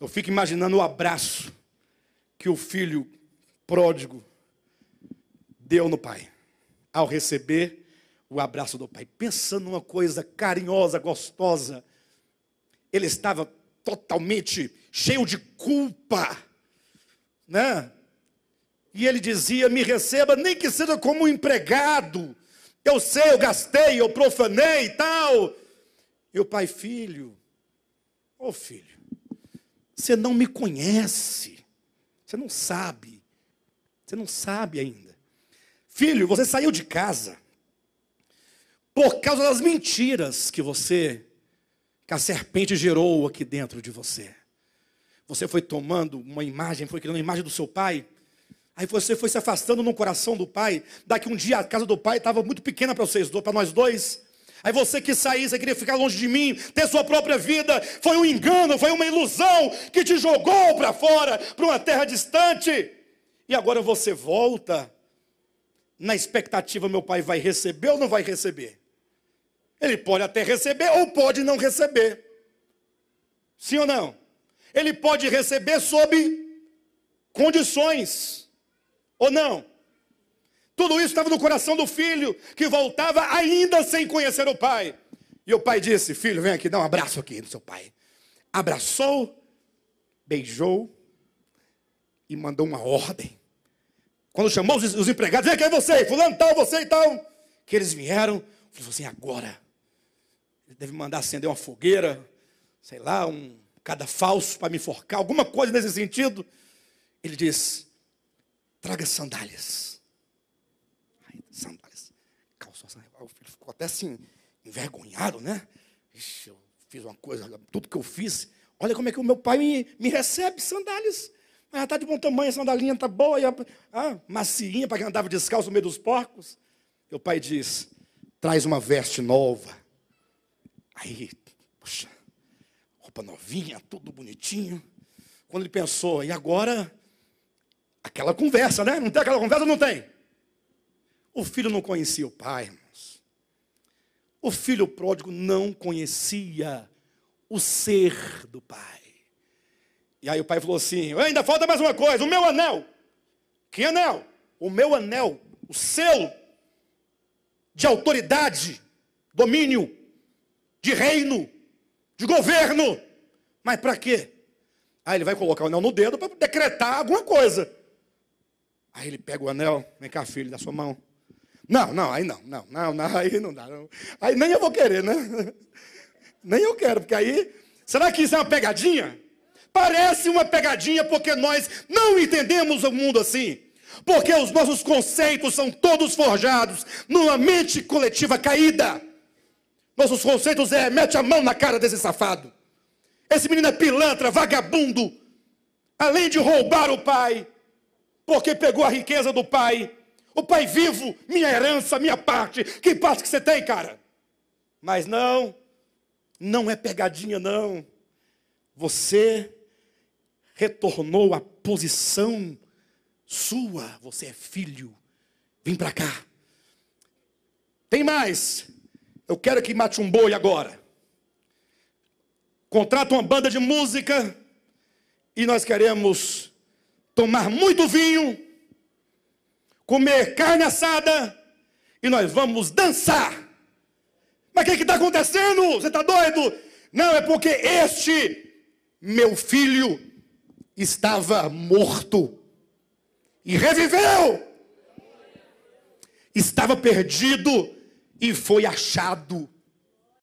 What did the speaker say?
Eu fico imaginando o abraço que o filho pródigo deu no pai, ao receber o abraço do pai. Pensando numa coisa carinhosa, gostosa. Ele estava totalmente cheio de culpa, né? E ele dizia: Me receba, nem que seja como um empregado. Eu sei, eu gastei, eu profanei e tal. E o pai, filho, ô oh, filho, você não me conhece. Você não sabe. Você não sabe ainda. Filho, você saiu de casa por causa das mentiras que você, que a serpente gerou aqui dentro de você. Você foi tomando uma imagem, foi criando a imagem do seu pai. Aí você foi se afastando no coração do pai. Daqui um dia a casa do pai estava muito pequena para vocês, para nós dois. Aí você que saísse você queria ficar longe de mim, ter sua própria vida. Foi um engano, foi uma ilusão que te jogou para fora, para uma terra distante. E agora você volta na expectativa: meu pai vai receber ou não vai receber? Ele pode até receber ou pode não receber. Sim ou não? Ele pode receber sob condições ou não. Tudo isso estava no coração do filho, que voltava ainda sem conhecer o pai. E o pai disse: Filho, vem aqui, dá um abraço aqui no seu pai. Abraçou, beijou e mandou uma ordem. Quando chamou os, empregados, vem aqui, é você, fulano tal, você e tal. Que eles vieram, falou assim: agora. Ele deve mandar acender uma fogueira, sei lá, um cada falso para me enforcar, alguma coisa nesse sentido. Ele diz: traga sandálias. O filho ficou até assim, envergonhado, né? Ixi, eu fiz uma coisa, tudo que eu fiz. Olha como é que o meu pai me, me recebe, sandálias. Ela ah, está de bom tamanho, a sandalinha está boa, e a, ah, macinha para quem andava descalço no meio dos porcos. E o pai diz, traz uma veste nova. Aí, poxa, roupa novinha, tudo bonitinho. Quando ele pensou, e agora? Aquela conversa, né? Não tem aquela conversa? Não tem. O filho não conhecia o pai. O filho pródigo não conhecia o ser do pai. E aí o pai falou assim: ainda falta mais uma coisa, o meu anel. Que anel? O meu anel, o selo de autoridade, domínio, de reino, de governo. Mas para quê? Aí ele vai colocar o anel no dedo para decretar alguma coisa. Aí ele pega o anel, vem cá, filho, da sua mão. Não, não, aí não, não, não, não aí não dá. Não. Aí nem eu vou querer, né? Nem eu quero, porque aí. Será que isso é uma pegadinha? Parece uma pegadinha porque nós não entendemos o mundo assim. Porque os nossos conceitos são todos forjados numa mente coletiva caída. Nossos conceitos é mete a mão na cara desse safado. Esse menino é pilantra, vagabundo. Além de roubar o pai, porque pegou a riqueza do pai, o Pai vivo, minha herança, minha parte. Que parte que você tem, cara? Mas não, não é pegadinha, não. Você retornou à posição sua. Você é filho. Vem para cá. Tem mais. Eu quero que mate um boi agora. Contrata uma banda de música e nós queremos tomar muito vinho comer carne assada e nós vamos dançar. Mas o que está acontecendo? Você está doido? Não, é porque este meu filho estava morto e reviveu. Estava perdido e foi achado.